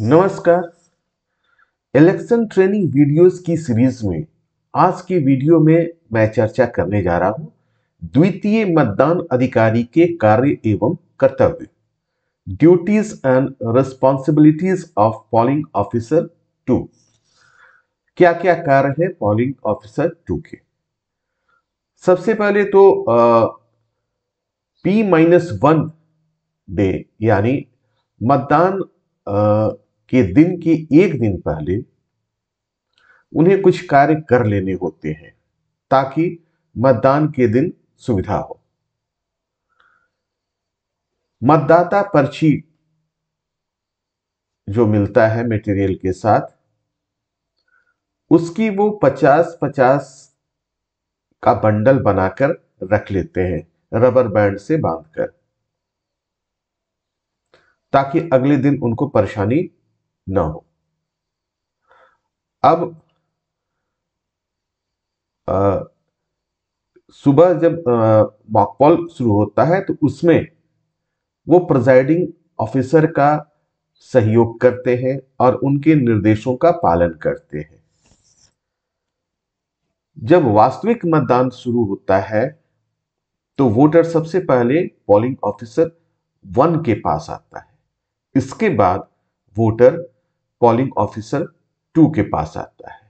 नमस्कार election training videos की series में आज की वीडियो में मैं चर्चा करने जा रहा हूं द्वितीय मतदान अधिकारी के कार्य एवं कर्तव्य duties and responsibilities of polling officer two क्या क्या कार्य है पोलिंग ऑफिसर टू के सबसे पहले तो पी माइनस वन डे यानी मतदान कि दिन के एक दिन पहले उन्हें कुछ कार्य कर लेने होते हैं ताकि मतदान के दिन सुविधा हो मतदाता पर्ची जो मिलता है मेटेरियल के साथ उसकी वो पचास पचास का बंडल बनाकर रख लेते हैं रबर बैंड से बांधकर ताकि अगले दिन उनको परेशानी ना हो अब सुबह जब मॉकपॉल शुरू होता है तो उसमें वो प्रेजाइडिंग ऑफिसर का सहयोग करते हैं और उनके निर्देशों का पालन करते हैं जब वास्तविक मतदान शुरू होता है तो वोटर सबसे पहले पोलिंग ऑफिसर वन के पास आता है इसके बाद वोटर पॉलिंग ऑफिसर टू के पास आता है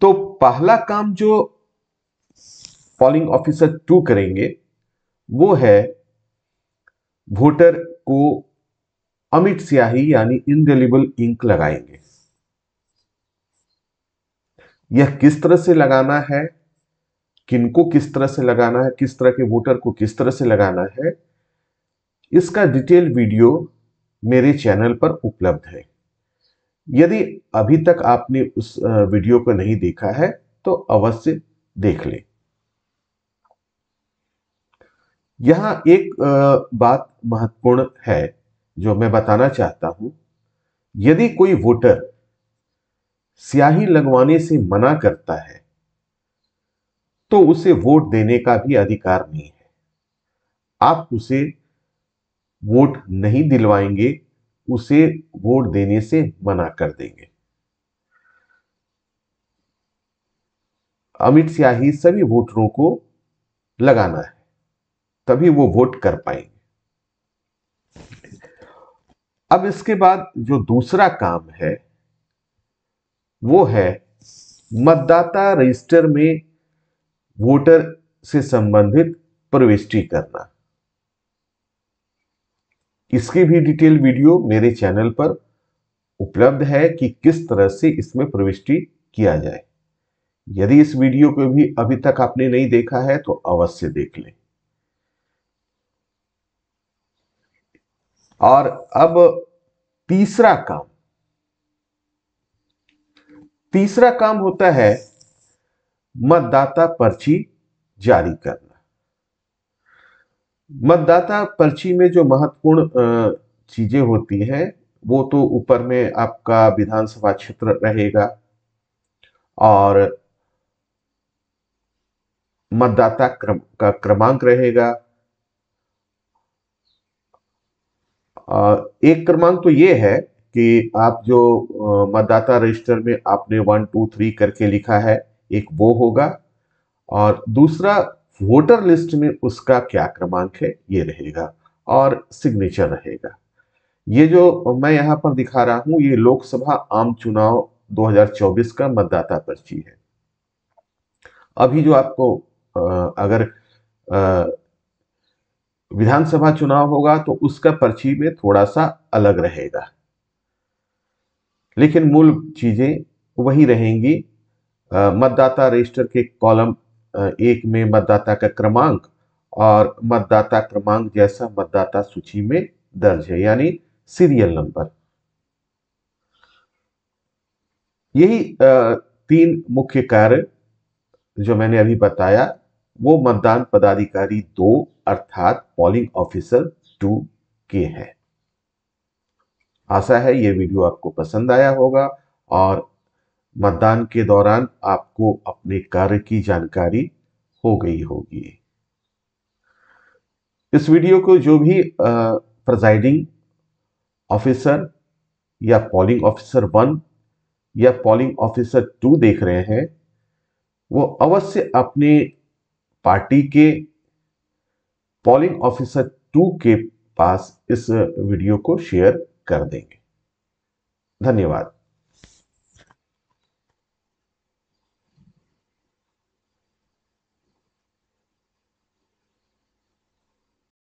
तो पहला काम जो पॉलिंग ऑफिसर टू करेंगे वो है वोटर को अमित स्याही यानी इनडेलिबल इंक लगाएंगे यह किस तरह से लगाना है किनको किस तरह से लगाना है किस तरह के वोटर को किस तरह से लगाना है इसका डिटेल वीडियो मेरे चैनल पर उपलब्ध है यदि अभी तक आपने उस वीडियो को नहीं देखा है तो अवश्य देख लें यहां एक बात महत्वपूर्ण है जो मैं बताना चाहता हूं यदि कोई वोटर स्याही लगवाने से मना करता है तो उसे वोट देने का भी अधिकार नहीं है आप उसे वोट नहीं दिलवाएंगे उसे वोट देने से मना कर देंगे अमित स्याही सभी वोटरों को लगाना है तभी वो वोट कर पाएंगे अब इसके बाद जो दूसरा काम है वो है मतदाता रजिस्टर में वोटर से संबंधित प्रविष्टि करना इसकी भी डिटेल वीडियो मेरे चैनल पर उपलब्ध है कि किस तरह से इसमें प्रविष्टि किया जाए यदि इस वीडियो को भी अभी तक आपने नहीं देखा है तो अवश्य देख लें और अब तीसरा काम तीसरा काम होता है मतदाता पर्ची जारी करना मतदाता पर्ची में जो महत्वपूर्ण चीजें होती हैं वो तो ऊपर में आपका विधानसभा क्षेत्र रहेगा और मतदाता क्रम का क्रमांक रहेगा एक क्रमांक तो ये है कि आप जो मतदाता रजिस्टर में आपने वन टू थ्री करके लिखा है एक वो होगा और दूसरा वोटर लिस्ट में उसका क्या क्रमांक है ये रहेगा और सिग्नेचर रहेगा ये जो मैं यहाँ पर दिखा रहा हूँ ये लोकसभा आम चुनाव 2024 का मतदाता पर्ची है अभी जो आपको अगर विधानसभा चुनाव होगा तो उसका पर्ची में थोड़ा सा अलग रहेगा लेकिन मूल चीजें वही रहेंगी मतदाता रजिस्टर के कॉलम एक में मतदाता का क्रमांक और मतदाता क्रमांक जैसा मतदाता सूची में दर्ज है यानी सीरियल नंबर यही तीन मुख्य कार्य जो मैंने अभी बताया वो मतदान पदाधिकारी दो अर्थात पोलिंग ऑफिसर टू के है आशा है ये वीडियो आपको पसंद आया होगा और मतदान के दौरान आपको अपने कार्य की जानकारी हो गई होगी इस वीडियो को जो भी प्रजाइडिंग ऑफिसर या पोलिंग ऑफिसर वन या पोलिंग ऑफिसर टू देख रहे हैं वो अवश्य अपने पार्टी के पोलिंग ऑफिसर टू के पास इस वीडियो को शेयर कर देंगे धन्यवाद